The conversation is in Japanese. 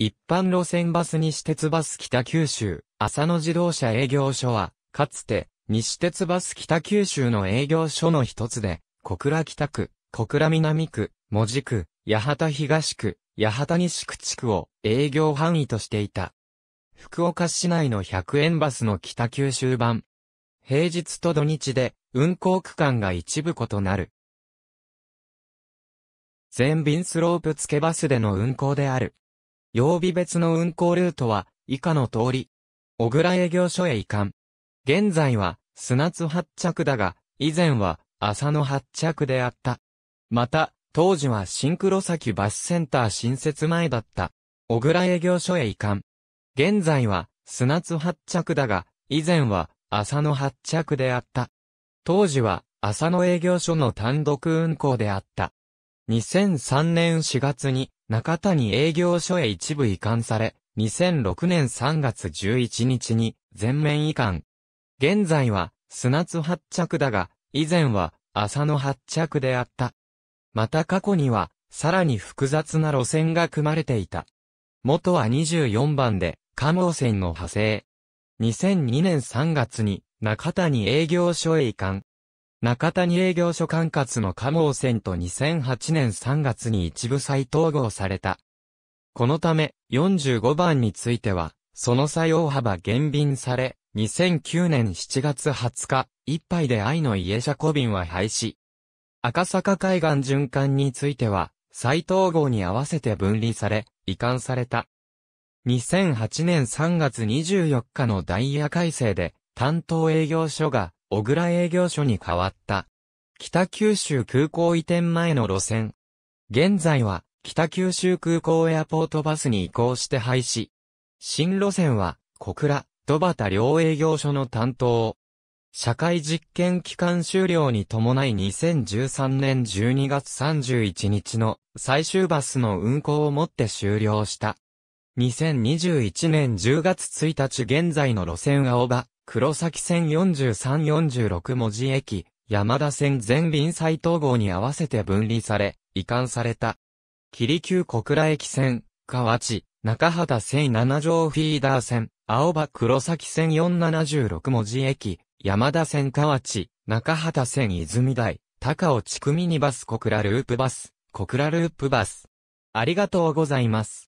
一般路線バス西鉄バス北九州、浅野自動車営業所は、かつて、西鉄バス北九州の営業所の一つで、小倉北区、小倉南区、門字区、八幡東区、八幡西区地区を営業範囲としていた。福岡市内の100円バスの北九州版。平日と土日で運行区間が一部異なる。全便スロープ付けバスでの運行である。曜日別の運行ルートは、以下の通り。小倉営業所へ移管。現在は、砂津発着だが、以前は、浅野発着であった。また、当時はシンクロ先バスセンター新設前だった。小倉営業所へ移管。現在は、砂津発着だが、以前は、浅野発着であった。当時は、浅野営業所の単独運行であった。2003年4月に中谷営業所へ一部移管され、2006年3月11日に全面移管。現在は砂津発着だが、以前は浅野発着であった。また過去には、さらに複雑な路線が組まれていた。元は24番で、関央線の派生。2002年3月に中谷営業所へ移管。中谷営業所管轄の加茂線と2008年3月に一部再統合された。このため、45番については、その際大幅減便され、2009年7月20日、一杯で愛の家車庫便は廃止。赤坂海岸循環については、再統合に合わせて分離され、移管された。2008年3月24日のダイヤ改正で、担当営業所が小倉営業所に変わった。北九州空港移転前の路線。現在は、北九州空港エアポートバスに移行して廃止。新路線は、小倉、戸端両営業所の担当。社会実験期間終了に伴い2013年12月31日の最終バスの運行をもって終了した。2021年10月1日現在の路線青葉、黒崎線4346文字駅、山田線全便再統合に合わせて分離され、移管された。霧急小倉駅線、河内、中畑線7条フィーダー線、青葉黒崎線476文字駅、山田線河内、中畑線泉台、高尾地区ミニバス小倉ループバス、小倉ループバス。ありがとうございます。